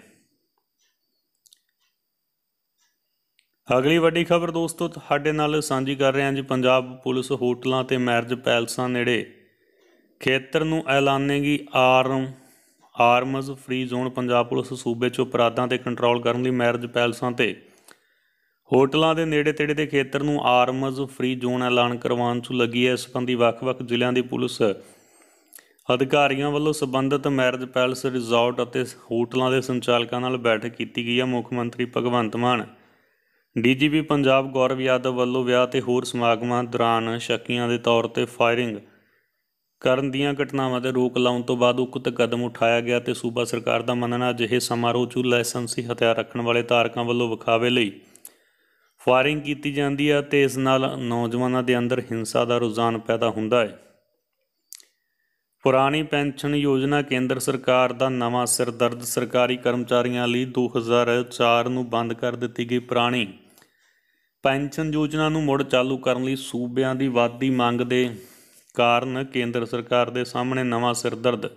ਅਗਲੀ ਵੱਡੀ ਖਬਰ ਦੋਸਤੋ ਤੁਹਾਡੇ ਨਾਲ ਸਾਂਝੀ ਕਰ ਰਹੇ ਹਾਂ ਜੀ ਪੰਜਾਬ ਪੁਲਿਸ ਹੋਟਲਾਂ ਤੇ ਮੈਰਿਜ ਪੈਲਸਾਂ ਨੇੜੇ ਖੇਤਰ ਨੂੰ ਐਲਾਨੇਗੀ arm arms free zone Punjab police ਸੂਬੇ 'ਚ ਅਪਰਾਧਾਂ ਤੇ ਕੰਟਰੋਲ ਕਰਨ ਲਈ ਮੈਰਿਜ ਪੈਲਸਾਂ ਤੇ ਹੋਟਲਾਂ ਦੇ ਨੇੜੇ ਤੇੜੇ ਦੇ ਖੇਤਰ ਨੂੰ ਆਰਮਸ ਫ੍ਰੀ ਜ਼ੋਨ ਐਲਾਨ ਕਰਵਾਉਣ 'ਚ ਲੱਗੀ ਹੈ ਇਸ ਸੰਬੰਧੀ ਵੱਖ-ਵੱਖ ਜ਼ਿਲ੍ਹਿਆਂ ਦੀ ਪੁਲਿਸ ਅਧਿਕਾਰੀਆਂ ਵੱਲੋਂ ਸਬੰਧਤ ਮੈਰਿਜ ਪੈਲਸ ਰਿਜ਼ੋਰਟ ਅਤੇ ਹੋਟਲਾਂ ਦੇ ਸੰਚਾਲਕਾਂ ਨਾਲ ਬੈਠਕ ਕੀਤੀ ਗਈ ਹੈ ਮੁੱਖ ਮੰਤਰੀ ਭਗਵੰਤ ਮਾਨ ਡੀਜੀਪੀ ਪੰਜਾਬ ਗੌਰਵ ਯਾਦਵ ਵੱਲੋਂ ਵਿਆਹ ਤੇ ਹੋਰ ਸਮਾਗਮਾਂ ਦੌਰਾਨ ਸ਼ੱਕੀਆਂ ਦੇ ਤੌਰ ਤੇ ਫਾਇਰਿੰਗ ਕਰਨ ਦੀਆਂ ਘਟਨਾਵਾਂ ਤੇ ਰੋਕ ਲਾਉਣ ਤੋਂ ਬਾਅਦ ਉਕਤ ਕਦਮ ਉਠਾਇਆ ਗਿਆ ਤੇ ਸੂਬਾ ਸਰਕਾਰ ਦਾ ਮੰਨਣਾ ਅਜਿਹੇ ਸਮਾਰੋਹ 'ਚ ਲਾਇਸੈਂਸੀ ਹਥਿਆਰ ਰੱਖਣ ਵਾਲੇ ਧਾਰਕਾਂ ਵੱਲੋਂ ਵਿਖਾਵੇ ਲਈ ਫਾਇਰਿੰਗ ਕੀਤੀ ਜਾਂਦੀ ਆ ਤੇ ਇਸ ਨਾਲ ਨੌਜਵਾਨਾਂ ਦੇ ਅੰਦਰ ਹਿੰਸਾ ਦਾ ਰੁਝਾਨ ਪੈਦਾ ਹੁੰਦਾ ਹੈ ਪੁਰਾਣੀ ਪੈਨਸ਼ਨ ਯੋਜਨਾ ਕੇਂਦਰ ਸਰਕਾਰ ਦਾ ਨਵਾਂ ਸਿਰਦਰਦ ਸਰਕਾਰੀ ਕਰਮਚਾਰੀਆਂ ਲਈ 2004 ਨੂੰ ਬੰਦ ਕਰ ਦਿੱਤੀ ਗਈ ਪੁਰਾਣੀ ਪੈਨਸ਼ਨ ਯੋਜਨਾ ਨੂੰ ਮੁੜ ਚਾਲੂ ਕਰਨ ਲਈ ਸੂਬਿਆਂ ਦੀ ਵਾਧੀ ਮੰਗ ਦੇ ਕਾਰਨ ਕੇਂਦਰ ਸਰਕਾਰ ਦੇ ਸਾਹਮਣੇ ਨਵਾਂ ਸਿਰਦਰਦ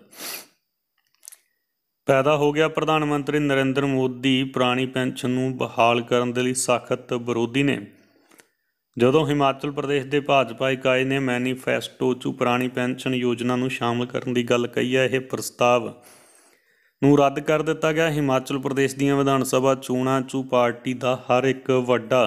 ਪੈਦਾ ਹੋ ਗਿਆ ਪ੍ਰਧਾਨ ਮੰਤਰੀ ਨਰਿੰਦਰ ਮੋਦੀ ਪੁਰਾਣੀ ਪੈਨਸ਼ਨ ਨੂੰ ਬਹਾਲ ਕਰਨ ਦੇ ਲਈ ਸਖਤ ਵਿਰੋਧੀ ਨੇ ਜਦੋਂ ਹਿਮਾਚਲ ਪ੍ਰਦੇਸ਼ ਦੇ ਭਾਜਪਾ ਇਕਾਈ ਨੇ ਮੈਨੀਫੈਸਟੋ 'ਚ ਪੁਰਾਣੀ ਪੈਨਸ਼ਨ ਯੋਜਨਾ ਨੂੰ ਸ਼ਾਮਲ ਕਰਨ ਦੀ ਗੱਲ ਕਹੀ ਹੈ ਇਹ ਪ੍ਰਸਤਾਵ ਨੂੰ ਰੱਦ ਕਰ ਦਿੱਤਾ ਗਿਆ ਹਿਮਾਚਲ ਪ੍ਰਦੇਸ਼ ਦੀਆਂ ਵਿਧਾਨ ਸਭਾ ਚੋਣਾਂ 'ਚ ਪਾਰਟੀ ਦਾ ਹਰ ਇੱਕ ਵੱਡਾ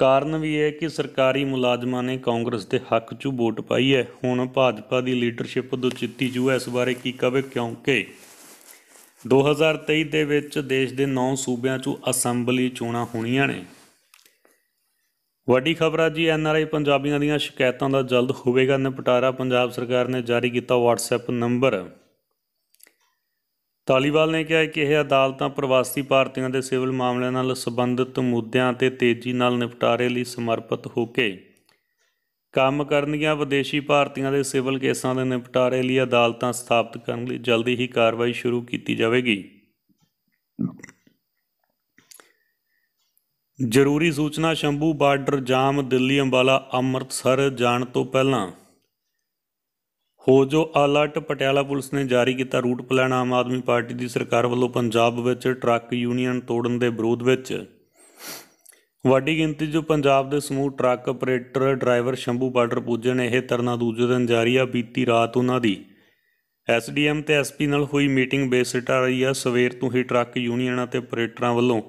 ਕਾਰਨ ਵੀ ਇਹ ਕਿ ਸਰਕਾਰੀ ਮੁਲਾਜ਼ਮਾਂ ਨੇ ਕਾਂਗਰਸ ਦੇ ਹੱਕ 'ਚ ਵੋਟ ਪਾਈ ਹੈ ਹੁਣ ਭਾਜਪਾ ਦੀ ਲੀਡਰਸ਼ਿਪ ਦੁਚਿੱਤੀ ਜੂ ਇਸ ਬਾਰੇ ਕੀ ਕਵੇ ਕਿਉਂਕਿ 2023 ਦੇ ਵਿੱਚ ਦੇਸ਼ ਦੇ 9 ਸੂਬਿਆਂ 'ਚੋਂ ਅਸੈਂਬਲੀ ਚੋਣਾਂ ਹੋਣੀਆਂ ਨੇ ਵੱਡੀ ਖਬਰ ਆ ਜੀ ਐਨਆਰਆਈ ਪੰਜਾਬੀਆਂ ਦੀਆਂ ਸ਼ਿਕਾਇਤਾਂ ਦਾ ਜਲਦ ਹੋਵੇਗਾ ਨਿਪਟਾਰਾ ਪੰਜਾਬ ਸਰਕਾਰ ਨੇ ਜਾਰੀ ਕੀਤਾ WhatsApp ਨੰਬਰ ਤਾਲੀਵਾਲ ਨੇ ਕਿਹਾ ਕਿ ਇਹ ਅਦਾਲਤਾਂ ਪ੍ਰਵਾਸੀ ਭਾਰਤੀਆਂ ਦੇ ਸਿਵਲ ਮਾਮਲਿਆਂ ਨਾਲ ਸੰਬੰਧਿਤ ਮੁੱਦਿਆਂ ਤੇ ਤੇਜ਼ੀ ਨਾਲ ਨਿਪਟਾਰੇ ਲਈ ਸਮਰਪਿਤ ਹੋ ਕੇ ਕੰਮ ਕਰਨਗੀਆਂ ਵਿਦੇਸ਼ੀ ਭਾਰਤੀਆਂ ਦੇ ਸਿਵਲ ਕੇਸਾਂ ਦੇ ਨਿਪਟਾਰੇ ਲਈ ਅਦਾਲਤਾਂ ਸਥਾਪਿਤ ਕਰਨ ਲਈ ਜਲਦੀ ਹੀ ਕਾਰਵਾਈ ਸ਼ੁਰੂ ਕੀਤੀ ਜਾਵੇਗੀ ਜ਼ਰੂਰੀ ਸੂਚਨਾ ਸ਼ੰਭੂ ਬਾਰਡਰ ਜਾਮ ਦਿੱਲੀ ਅੰਬਾਲਾ ਅੰਮ੍ਰਿਤਸਰ ਜਾਣ ਤੋਂ ਪਹਿਲਾਂ ਉਹ ਜੋ ਅਲਰਟ ਪਟਿਆਲਾ ਪੁਲਿਸ ਨੇ ਜਾਰੀ ਕੀਤਾ route plan Aam Aadmi party ਦੀ ਸਰਕਾਰ ਵੱਲੋਂ ਪੰਜਾਬ ਵਿੱਚ ਟਰੱਕ ਯੂਨੀਅਨ ਤੋੜਨ ਦੇ ਵਿਰੋਧ ਵਿੱਚ ਵੱਡੀ ਗਿਣਤੀ ਜੋ ਪੰਜਾਬ ਦੇ ਸਮੂਹ truck operator driver Shambhu border ਪੁੱਜੇ ਨੇ ਇਹ ਤਰਨਾ ਦੂਜੇ ਦਿਨ ਜਾਰੀ ਆ ਬੀਤੀ ਰਾਤ ਉਹਨਾਂ ਦੀ ਐਸਡੀਐਮ ਤੇ ਐਸਪੀ ਨਾਲ ਹੋਈ ਮੀਟਿੰਗ ਬੇਸਿਟ ਆ ਰਹੀ ਆ ਸਵੇਰ ਤੋਂ ਹੀ ਟਰੱਕ ਯੂਨੀਅਨਾਂ ਤੇ ਆਪਰੇਟਰਾਂ ਵੱਲੋਂ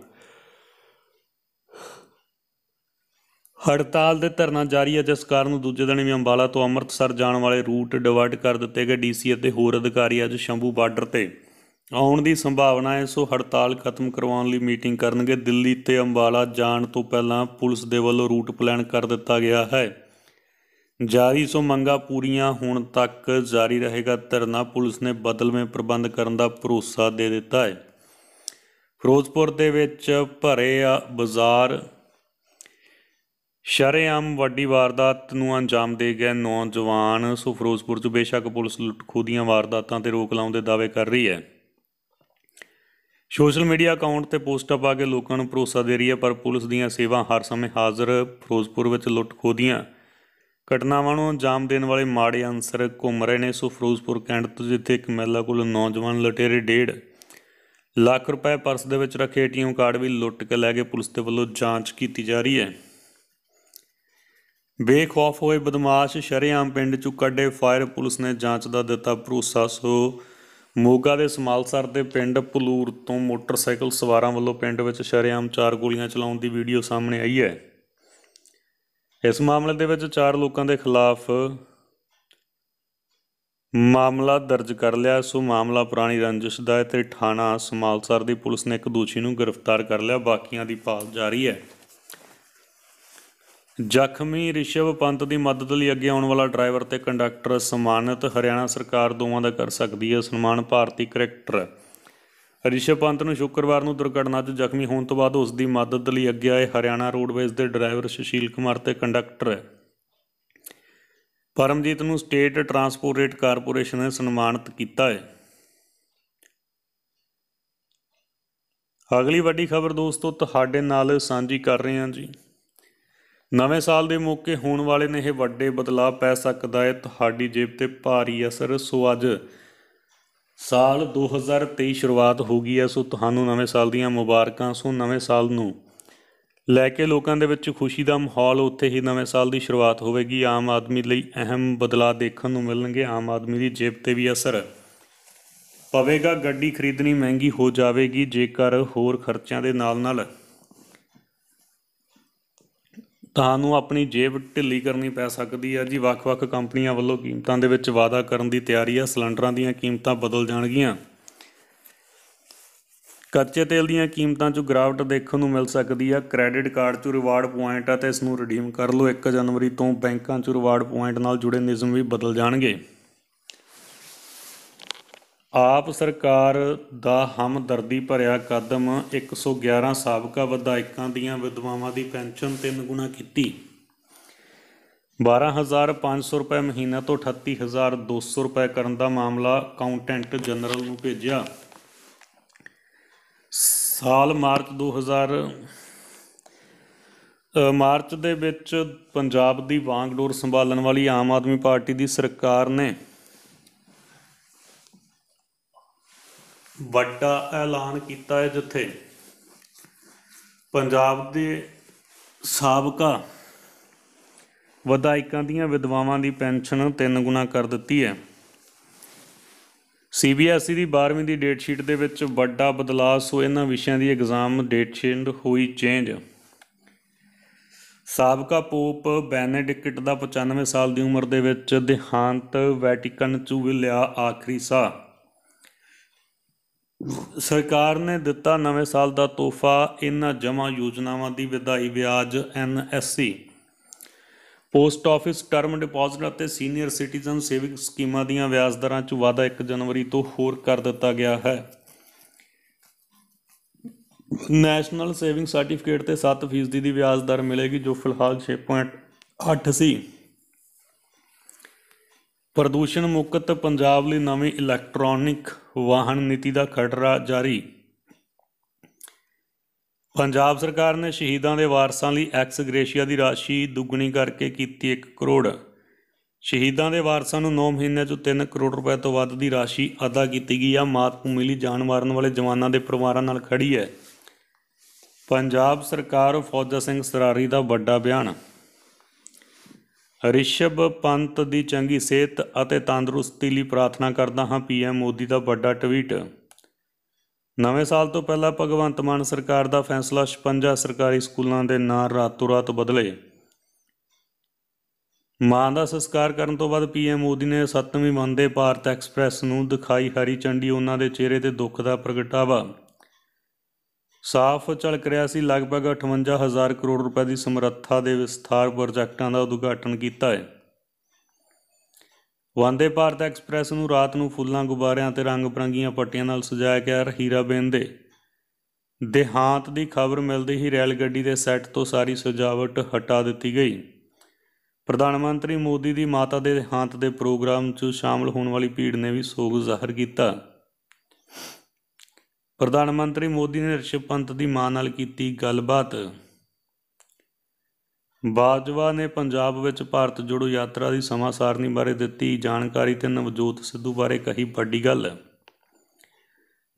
ਹੜਤਾਲ ਦੇ ਧਰਨਾ ਜਾਰੀ ਹੈ ਜਿਸ ਕਾਰਨ ਦੂਜੇ ਦਿਨ ਵੀ ਅੰਬਾਲਾ ਤੋਂ ਅੰਮ੍ਰਿਤਸਰ ਜਾਣ ਵਾਲੇ ਰੂਟ ਡਿਵਰਟ ਕਰ ਦਿੱਤੇ ਗਏ ਡੀਸੀ ਅਤੇ ਹੋਰ ਅਧਿਕਾਰੀ ਅੱਜ ਸ਼ੰਭੂ ਬਾਰਡਰ ਤੇ ਆਉਣ ਦੀ ਸੰਭਾਵਨਾ ਹੈ ਸੋ ਹੜਤਾਲ ਖਤਮ ਕਰਵਾਉਣ ਲਈ ਮੀਟਿੰਗ ਕਰਨਗੇ ਦਿੱਲੀ ਤੇ ਅੰਬਾਲਾ ਜਾਣ ਤੋਂ ਪਹਿਲਾਂ ਪੁਲਿਸ ਦੇ ਵੱਲੋਂ ਰੂਟ ਪਲਾਨ ਕਰ ਦਿੱਤਾ ਗਿਆ ਹੈ ਜਾਰੀ ਸੋ ਮੰਗਾ ਪੂਰੀਆਂ ਹੋਣ ਤੱਕ ਜਾਰੀ ਰਹੇਗਾ ਧਰਨਾ ਪੁਲਿਸ ਨੇ ਬਦਲਵੇਂ ਪ੍ਰਬੰਧ ਕਰਨ ਦਾ ਭਰੋਸਾ ਦੇ ਦਿੱਤਾ ਹੈ ਫਿਰੋਜ਼ਪੁਰ ਦੇ ਵਿੱਚ ਭਰੇ ਆ ਬਾਜ਼ਾਰ ਸ਼ਰੇਆਮ ਵੱਡੀ ਵਾਰਦਾਤ ਨੂੰ ਅੰਜਾਮ ਦੇ ਗਏ ਨੌਜਵਾਨ ਸੁਫਰੋਜ਼ਪੁਰ 'ਚ ਬੇਸ਼ੱਕ ਪੁਲਿਸ ਲੁੱਟਖੋ ਦੀਆਂ ਵਾਰਦਾਤਾਂ ਤੇ ਰੋਕ ਲਾਉਣ ਦੇ ਦਾਅਵੇ ਕਰ ਰਹੀ ਹੈ ਸੋਸ਼ਲ ਮੀਡੀਆ ਅਕਾਊਂਟ ਤੇ ਪੋਸਟ ਪਾ ਕੇ ਲੋਕਾਂ ਨੂੰ ਭਰੋਸਾ ਦੇ ਰਹੀ ਹੈ ਪਰ ਪੁਲਿਸ ਦੀਆਂ ਸੇਵਾ ਹਰ ਸਮੇਂ ਹਾਜ਼ਰ ਫਿਰੋਜ਼ਪੁਰ ਵਿੱਚ ਲੁੱਟਖੋ ਦੀਆਂ ਘਟਨਾਵਾਂ ਨੂੰ ਅੰਜਾਮ ਦੇਣ ਵਾਲੇ ਮਾੜੇ ਅੰਸਰ ਘੁੰਮ ਰਹੇ ਨੇ ਸੋ ਕੈਂਟ ਤੋਂ ਜਿੱਥੇ ਇੱਕ ਮਹਿਲਾ ਕੋਲ ਨੌਜਵਾਨ ਲਟੇਰੇ ਡੇਢ ਲੱਖ ਰੁਪਏ ਪਰਸ ਦੇ ਵਿੱਚ ਰੱਖੇ ਏਟੀਐਮ ਕਾਰਡ ਵੀ ਲੁੱਟ ਕੇ ਲੈ ਗਏ ਪੁਲਿਸ ਦੇ ਵੱਲੋਂ ਜਾਂਚ ਕੀਤੀ ਜਾ ਰਹੀ ਹੈ ਬੇਖੌਫ ਹੋਏ ਬਦਮਾਸ਼ ਸ਼ਰਿਆਮ ਪਿੰਡ ਚੋਂ ਕੱਢੇ ਫਾਇਰ ਪੁਲਿਸ ਨੇ ਜਾਂਚ ਦਾ ਦਿੱਤਾ ਭਰੋਸਾ ਸੋ ਮੋਗਾ ਦੇ ਸਮਾਲਸਰ ਦੇ ਪਿੰਡ ਪਲੂਰ ਤੋਂ ਮੋਟਰਸਾਈਕਲ ਸਵਾਰਾਂ ਵੱਲੋਂ ਪਿੰਡ ਵਿੱਚ ਸ਼ਰਿਆਮ ਚਾਰ ਗੋਲੀਆਂ ਚਲਾਉਣ ਦੀ ਵੀਡੀਓ ਸਾਹਮਣੇ ਆਈ ਹੈ ਇਸ ਮਾਮਲੇ ਦੇ ਵਿੱਚ ਚਾਰ ਲੋਕਾਂ ਦੇ ਖਿਲਾਫ ਮਾਮਲਾ ਦਰਜ ਕਰ ਲਿਆ ਸੋ ਮਾਮਲਾ ਪੁਰਾਣੀ ਰੰਜਿਸ਼ ਦਾ ਹੈ ਤੇ ਥਾਣਾ ਸਮਾਲਸਰ ਦੀ ਪੁਲਿਸ ਨੇ ਇੱਕ ਦੋਸ਼ੀ ਨੂੰ ਗ੍ਰਿਫਤਾਰ ਕਰ ਲਿਆ ਬਾਕੀਆਂ ਦੀ ਭਾਲ ਜਾਰੀ ਹੈ ਜ਼ਖਮੀ ਰਿਸ਼ਵ ਪੰਤ ਦੀ ਮਦਦ ਲਈ ਅੱਗੇ ਆਉਣ ਵਾਲਾ ਡਰਾਈਵਰ ਤੇ ਕੰਡਕਟਰ ਸਨਮਾਨਿਤ ਹਰਿਆਣਾ ਸਰਕਾਰ ਦੋਵਾਂ ਦਾ ਕਰ ਸਕਦੀ ਹੈ ਸਨਮਾਨ ਭਾਰਤੀ ਕ੍ਰਿਕਟਰ ਰਿਸ਼ਵ ਪੰਤ ਨੂੰ ਸ਼ੁੱਕਰਵਾਰ ਨੂੰ ਦੁਰਘਟਨਾ 'ਚ ਜ਼ਖਮੀ ਹੋਣ ਤੋਂ ਬਾਅਦ ਉਸ ਦੀ ਮਦਦ ਲਈ ਅੱਗੇ ਆਏ ਹਰਿਆਣਾ ਰੋਡਵੇਜ਼ ਦੇ ਡਰਾਈਵਰ ਸੁਸ਼ੀਲ ਕੁਮਾਰ ਤੇ ਕੰਡਕਟਰ ਪਰਮਜੀਤ ਨੂੰ ਸਟੇਟ ਟਰਾਂਸਪੋਰਟ ਕਾਰਪੋਰੇਸ਼ਨ ਨੇ ਸਨਮਾਨਿਤ ਕੀਤਾ ਹੈ ਅਗਲੀ ਵੱਡੀ ਖਬਰ ਦੋਸਤੋ ਤੁਹਾਡੇ ਨਾਲ ਸਾਂਝੀ ਕਰ ਰਹੇ ਹਾਂ ਜੀ ਨਵੇਂ ਸਾਲ ਦੇ ਮੌਕੇ ਹੋਣ ਵਾਲੇ ਨੇ ਇਹ ਵੱਡੇ ਬਦਲਾਅ ਪੈ ਸਕਦਾ ਹੈ ਤੁਹਾਡੀ ਜੇਬ ਤੇ ਭਾਰੀ ਅਸਰ ਸੋ ਅੱਜ ਸਾਲ 2023 ਸ਼ੁਰੂਆਤ ਹੋ ਗਈ ਹੈ ਸੋ ਤੁਹਾਨੂੰ ਨਵੇਂ ਸਾਲ ਦੀਆਂ ਮੁਬਾਰਕਾਂ ਸੋ ਨਵੇਂ ਸਾਲ ਨੂੰ ਲੈ ਕੇ ਲੋਕਾਂ ਦੇ ਵਿੱਚ ਖੁਸ਼ੀ ਦਾ ਮਾਹੌਲ ਉੱਥੇ ਹੀ ਨਵੇਂ ਸਾਲ ਦੀ ਸ਼ੁਰੂਆਤ ਹੋਵੇਗੀ ਆਮ ਆਦਮੀ ਲਈ ਅਹਿਮ ਬਦਲਾਅ ਦੇਖਣ ਨੂੰ ਮਿਲਣਗੇ ਆਮ ਆਦਮੀ ਦੀ ਜੇਬ ਤੇ ਵੀ ਅਸਰ ਪਵੇਗਾ ਗੱਡੀ ਖਰੀਦਣੀ ਮਹਿੰਗੀ ਹੋ ਜਾਵੇਗੀ ਜੇਕਰ ਹੋਰ ਖਰਚਿਆਂ ਦੇ ਨਾਲ-ਨਾਲ ਤੁਹਾਨੂੰ ਆਪਣੀ ਜੇਬ ਢਿੱਲੀ ਕਰਨੀ ਪੈ ਸਕਦੀ ਹੈ ਜੀ ਵੱਖ-ਵੱਖ ਕੰਪਨੀਆਂ ਵੱਲੋਂ ਕੀਮਤਾਂ ਦੇ ਵਿੱਚ ਵਾਅਦਾ ਕਰਨ ਦੀ ਤਿਆਰੀ ਹੈ ਸਿਲੰਡਰਾਂ ਦੀਆਂ ਕੀਮਤਾਂ ਬਦਲ ਜਾਣਗੀਆਂ ਕੱਚੇ ਤੇਲ ਦੀਆਂ ਕੀਮਤਾਂ 'ਚ ਗਰਾਵਟ ਦੇਖਣ ਨੂੰ ਮਿਲ ਸਕਦੀ ਹੈ ਕ੍ਰੈਡਿਟ ਕਾਰਡ 'ਚ ਰਿਵਾਰਡ ਪੁਆਇੰਟ ਆ ਤੇ ਇਸ ਨੂੰ ਰਿਡੀਮ ਕਰ ਲਓ 1 ਜਨਵਰੀ ਤੋਂ ਬੈਂਕਾਂ 'ਚ ਰਿਵਾਰਡ ਪੁਆਇੰਟ ਨਾਲ ਜੁੜੇ ਨਿਯਮ ਵੀ ਬਦਲ ਜਾਣਗੇ ਆਪ ਸਰਕਾਰ ਦਾ ਹਮਦਰਦੀ ਭਰਿਆ ਕਦਮ 111 ਸਾਬਕਾ ਵਿਧਾਇਕਾਂ ਦੀਆਂ ਵਿਧਵਾਵਾਂ ਦੀ ਪੈਨਸ਼ਨ ਤਿੰਨ ਗੁਣਾ ਕੀਤੀ 12500 ਰੁਪਏ ਮਹੀਨਾ ਤੋਂ 38200 ਰੁਪਏ ਕਰਨ ਦਾ ਮਾਮਲਾ ਕਾਉਂਟੈਂਟ ਜਨਰਲ ਨੂੰ ਭੇਜਿਆ ਸਾਲ ਮਾਰਚ 2000 ਮਾਰਚ ਦੇ ਵਿੱਚ ਪੰਜਾਬ ਦੀ ਵਾਂਗਡੋਰ ਸੰਭਾਲਣ ਵਾਲੀ ਆਮ ਆਦਮੀ ਪਾਰਟੀ ਦੀ ਸਰਕਾਰ ਨੇ ਵੱਡਾ ਐਲਾਨ ਕੀਤਾ ਹੈ ਜਿੱਥੇ ਪੰਜਾਬ ਦੇ ਸਾਬਕਾ ਵਿਧਾਇਕਾਂ ਦੀਆਂ ਵਿਧਵਾਵਾਂ ਦੀ ਪੈਨਸ਼ਨ ਤਿੰਨ ਗੁਣਾ ਕਰ ਦਿੱਤੀ ਹੈ ਸੀਬੀਐਸਈ e ਦੀ 12ਵੀਂ ਦੀ ਡੇਟ ਸ਼ੀਟ ਦੇ ਵਿੱਚ ਵੱਡਾ ਬਦਲਾਅ ਸੋ ਇਹਨਾਂ ਵਿਸ਼ਿਆਂ ਦੀ ਐਗਜ਼ਾਮ ਡੇਟ ਸ਼ੀਟ ਹੋਈ ਚੇਂਜ ਸਾਬਕਾ ਪੋਪ ਬੈਨੇਡਿਕਟ ਦਾ 95 ਸਾਲ ਦੀ ਉਮਰ ਦੇ ਵਿੱਚ ਦੇਹਾਂਤ ਵੈਟੀਕਨ ਚੂ ਲਿਆ ਆਖਰੀ ਸਾਹ ਸਰਕਾਰ ਨੇ ਦਿੱਤਾ ਨਵੇਂ ਸਾਲ ਦਾ ਤੋਹਫਾ ਇਹਨਾਂ ਜਮ੍ਹਾਂ ਯੋਜਨਾਵਾਂ ਦੀ ਵਿਦਾਈ ਵਿਆਜ N S C post office term deposit ਅਤੇ ਸੀਨੀਅਰ ਸਿਟੀਜ਼ਨ ਸੇਵਿੰਗ ਸਕੀਮਾਂ ਦੀਆਂ ਵਿਆਜ ਦਰਾਂ 'ਚ ਵਾਧਾ 1 ਜਨਵਰੀ ਤੋਂ ਹੋਰ ਕਰ ਦਿੱਤਾ ਗਿਆ ਹੈ ਨੈਸ਼ਨਲ ਸੇਵਿੰਗ ਸਰਟੀਫਿਕੇਟ ਤੇ 7% ਦੀ ਵਿਆਜ ਦਰ ਮਿਲੇਗੀ ਜੋ ਫਿਲਹਾਲ 6.8 ਸੀ ਪ੍ਰਦੂਸ਼ਣ ਮੁਕਤ ਪੰਜਾਬ ਲਈ ਨਵੀਂ ਇਲੈਕਟ੍ਰੋਨਿਕ ਵਾਹਨ ਨੀਤੀ ਦਾ ਖਰੜਾ ਜਾਰੀ ਪੰਜਾਬ ਸਰਕਾਰ ਨੇ ਸ਼ਹੀਦਾਂ ਦੇ ਵਾਰਸਾਂ ਲਈ ਐਕਸ ਗ੍ਰੇਸ਼ੀਆ ਦੀ ਰਾਸ਼ੀ ਦੁੱਗਣੀ ਕਰਕੇ ਕੀਤੀ 1 ਕਰੋੜ ਸ਼ਹੀਦਾਂ ਦੇ ਵਾਰਸਾਂ ਨੂੰ 9 ਮਹੀਨੇ ਚੋਂ 3 ਕਰੋੜ ਰੁਪਏ ਤੋਂ ਵੱਧ ਦੀ ਰਾਸ਼ੀ ਅਦਾ ਕੀਤੀ ਗਈ ਆ ਮਾਤ ਭੂਮੀ ਲਈ ਜਾਨ ਮਾਰਨ ਵਾਲੇ ਜਵਾਨਾਂ ਦੇ ਪਰਿਵਾਰਾਂ ਨਾਲ ਖੜੀ ਹੈ ਪੰਜਾਬ ਸਰਕਾਰ ਫੌਜਾ ਸਿੰਘ ਸਰਾਰੀ ਦਾ ਵੱਡਾ ਬਿਆਨ ਰਿਸ਼ਭ ਪੰਤ ਦੀ ਚੰਗੀ ਸਿਹਤ ਅਤੇ ਤੰਦਰੁਸਤੀ ਲਈ ਪ੍ਰਾਰਥਨਾ ਕਰਦਾ ਹਾਂ ਪੀਐਮ ਮੋਦੀ ਦਾ ਵੱਡਾ ਟਵੀਟ ਨਵੇਂ ਸਾਲ ਤੋਂ ਪਹਿਲਾਂ ਭਗਵੰਤ ਮਾਨ ਸਰਕਾਰ ਦਾ ਫੈਸਲਾ 56 ਸਰਕਾਰੀ ਸਕੂਲਾਂ ਦੇ ਨਾਂ ਰਾਤੋਂ ਰਾਤ ਬਦਲੇ ਮਾਂ ਦਾ ਸੰਸਕਾਰ ਕਰਨ ਤੋਂ ਬਾਅਦ ਪੀਐਮ ਮੋਦੀ ਨੇ 7ਵੀਂ ਵੰਦੇ ਭਾਰਤ ਐਕਸਪ੍ਰੈਸ ਨੂੰ ਦਿਖਾਈ ਹਰੀ ਚੰਡੀ ਉਹਨਾਂ ਦੇ ਚਿਹਰੇ ਤੇ ਦੁੱਖ ਦਾ ਪ੍ਰਗਟਾਵਾ ਸਾਫ਼ ਝਲਕ ਰਿਹਾ ਸੀ ਲਗਭਗ 58000 ਕਰੋੜ ਰੁਪਏ ਦੀ ਸਮਰੱਥਾ ਦੇ ਵਿਸਥਾਰ ਪ੍ਰੋਜੈਕਟਾਂ ਦਾ ਉਦਘਾਟਨ ਕੀਤਾ ਹੈ ਵੰਦੇ ਭਾਰਤ ਐਕਸਪ੍ਰੈਸ ਨੂੰ ਰਾਤ ਨੂੰ ਫੁੱਲਾਂ ਗੁਬਾਰਿਆਂ ਤੇ ਰੰਗ-ਬਰੰਗੀਆਂ ਪੱਟੀਆਂ ਨਾਲ ਸਜਾਇਆ ਗਿਆ ਰਹੀਰਾ ਬਿੰਦੇ ਦੇਹਾਂਤ ਦੀ ਖਬਰ ਮਿਲਦੇ ਹੀ ਰੇਲ ਗੱਡੀ ਦੇ ਸੈੱਟ ਤੋਂ ਸਾਰੀ ਸਜਾਵਟ ਹਟਾ ਦਿੱਤੀ ਗਈ ਪ੍ਰਧਾਨ ਮੰਤਰੀ ਮੋਦੀ ਦੀ ਮਾਤਾ ਦੇ ਦੇਹਾਂਤ ਦੇ ਪ੍ਰੋਗਰਾਮ 'ਚ ਸ਼ਾਮਲ ਹੋਣ ਵਾਲੀ ਭੀੜ ਨੇ ਵੀ ਸੋਗ ਜ਼ਾਹਰ ਕੀਤਾ ਪ੍ਰਧਾਨ ਮੰਤਰੀ ਮੋਦੀ ਨੇ ਰਿਸ਼ਭ ਪੰਤ ਦੀ ਮਾਂ ਨਾਲ ਕੀਤੀ ਗੱਲਬਾਤ ਬਾਜਵਾ ਨੇ ਪੰਜਾਬ ਵਿੱਚ ਭਾਰਤ ਜੋੜੋ ਯਾਤਰਾ ਦੀ ਸਮਾਂ ਸਾਰਣੀ ਬਾਰੇ ਦਿੱਤੀ ਜਾਣਕਾਰੀ ਤੇ ਨਵਜੋਤ ਸਿੱਧੂ ਬਾਰੇ ਕਹੀ ਵੱਡੀ ਗੱਲ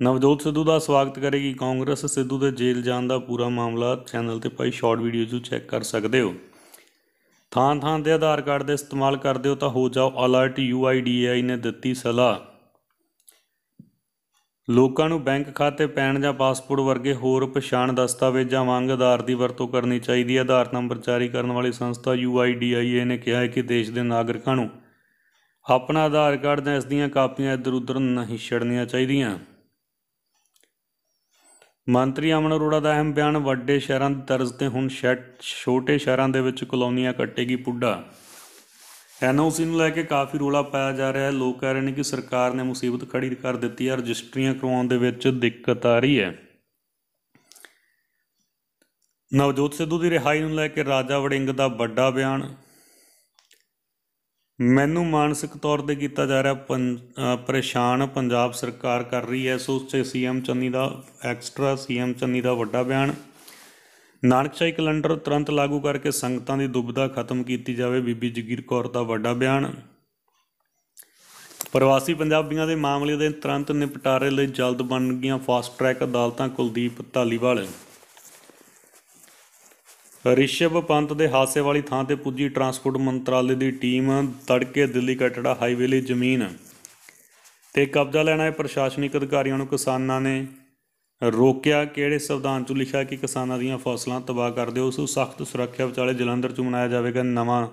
ਨਵਜੋਤ ਸਿੱਧੂ ਦਾ ਸਵਾਗਤ ਕਰੇਗੀ ਕਾਂਗਰਸ ਸਿੱਧੂ ਦੇ ਜੇਲ੍ਹ ਜਾਣ ਦਾ ਪੂਰਾ ਮਾਮਲਾ ਚੈਨਲ ਤੇ ਪਾਈ ਸ਼ਾਰਟ ਵੀਡੀਓ ਨੂੰ ਚੈੱਕ ਕਰ ਸਕਦੇ ਹੋ ਥਾਂ ਥਾਂ ਤੇ ਆਧਾਰ ਕਾਰਡ ਦੇ ਇਸਤੇਮਾਲ ਕਰਦੇ ਹੋ ਤਾਂ ਹੋ ਜਾਓ ਅਲਰਟ ਯੂਆਈਡੀਏਆਈ ਨੇ ਦਿੱਤੀ ਸਲਾਹ ਲੋਕਾਂ ਨੂੰ ਬੈਂਕ ਖਾਤੇ ਪੈਨ ਜਾਂ ਪਾਸਪੋਰਟ ਵਰਗੇ ਹੋਰ ਪਛਾਣ ਦਸਤਾਵੇਜ਼ਾਂ ਵਾਂਗ ਆਧਾਰ ਦੀ ਵਰਤੋਂ ਕਰਨੀ ਚਾਹੀਦੀ ਹੈ ਆਧਾਰ ਨੰਬਰ ਜਾਰੀ ਕਰਨ ਵਾਲੀ ਸੰਸਥਾ UIDAI ਨੇ ਕਿਹਾ ਹੈ ਕਿ ਦੇਸ਼ ਦੇ ਨਾਗਰਿਕਾਂ ਨੂੰ ਆਪਣਾ ਆਧਾਰ ਕਾਰਡ ਜਾਂ ਇਸ ਦੀਆਂ ਕਾਪੀਆਂ ਇੱਧਰ ਉੱਧਰ ਨਹੀਂ ਛੱਡਣੀਆਂ ਚਾਹੀਦੀਆਂ ਮੰਤਰੀ ਅਮਨ ਅਰੋੜਾ ਦਾ ਅਹਿਮ ਬਿਆਨ ਵੱਡੇ ਸ਼ਹਿਰਾਂ ਦੀ ਤਰਜ਼ ਤੇ ਹੁਣ ਛੋਟੇ ਸ਼ਹਿਰਾਂ ਦੇ ਵਿੱਚ ਕਲੋਨੀਆਂ ਕੱਟੇਗੀ ਪੁੱਡਾ ਐਨਓਸੀ ਨੂੰ ਲੈ ਕੇ ਕਾਫੀ ਰੋਲਾ ਪਾਇਆ ਜਾ ਰਿਹਾ ਹੈ ਲੋਕ ਕਹਿ ਰਹੇ ਨੇ ਕਿ ਸਰਕਾਰ ਨੇ ਮੁਸੀਬਤ ਖੜੀ ਕਰ ਦਿੱਤੀ ਹੈ ਰਜਿਸਟਰੀਆਂ ਕਰਵਾਉਣ ਦੇ ਵਿੱਚ ਦਿੱਕਤ ਆ ਰਹੀ ਹੈ ਨਵਜੋਤ ਸਿੱਧੂ ਦੀ ਰਿਹਾਈ ਨੂੰ ਲੈ ਕੇ ਰਾਜਾ ਵੜਿੰਗ ਦਾ ਵੱਡਾ ਬਿਆਨ ਮੈਨੂੰ ਮਾਨਸਿਕ ਤੌਰ ਤੇ ਕੀਤਾ ਜਾ ਰਿਹਾ ਪਰੇਸ਼ਾਨ ਪੰਜਾਬ ਸਰਕਾਰ ਕਰ ਰਹੀ ਹੈ ਸੋ ਸੀਐਮ ਚੰਨੀ ਦਾ ਐਕਸਟਰਾ ਸੀਐਮ ਚੰਨੀ ਦਾ ਵੱਡਾ ਬਿਆਨ ਨਾਨਕ ਸ਼ਾਹੀ ਕੈਲੰਡਰ ਤੁਰੰਤ ਲਾਗੂ ਕਰਕੇ ਸੰਗਤਾਂ ਦੀ ਦੁਬਿਧਾ ਖਤਮ ਕੀਤੀ ਜਾਵੇ ਬੀਬੀ ਜਗੀਰ ਕੌਰ ਦਾ ਵੱਡਾ ਬਿਆਨ ਪ੍ਰਵਾਸੀ ਪੰਜਾਬੀਆਂ ਦੇ ਮਾਮਲੇ ਦੇ ਤੁਰੰਤ ਨਿਪਟਾਰੇ ਲਈ ਜਲਦ ਬਣਨਗੀਆਂ ਫਾਸਟ ਟਰੈਕ ਅਦਾਲਤਾਂ ਕੁਲਦੀਪ ਧਾਲੀਵਾਲ ਰਿਸ਼ਵ ਪੰਤ ਦੇ ਹਾਸੇ ਵਾਲੀ ਥਾਂ ਤੇ ਪੁੱਜੀ ਟਰਾਂਸਪੋਰਟ ਮੰਤਰਾਲੇ ਦੀ ਟੀਮ ਤੜਕੇ ਦਿੱਲੀ ਕਟੜਾ ਹਾਈਵੇ ਲਈ ਜ਼ਮੀਨ ਤੇ ਕਬਜ਼ਾ ਲੈਣਾ ਹੈ ਪ੍ਰਸ਼ਾਸਨਿਕ ਅਧਿਕਾਰੀਆਂ ਨੂੰ ਕਿਸਾਨਾਂ ਨੇ ਰੋਕਿਆ ਕਿਹੜੇ ਸੰਵਿਧਾਨ 'ਚ ਲਿਖਿਆ ਕਿ ਕਿਸਾਨਾਂ ਦੀਆਂ ਫਸਲਾਂ ਤਬਾਹ ਕਰ ਦਿਓ ਉਸ ਨੂੰ ਸਖਤ ਸੁਰੱਖਿਆ ਵਿਚਾਲੇ ਜਲੰਧਰ 'ਚ ਮਨਾਇਆ ਜਾਵੇਗਾ ਨਵਾਂ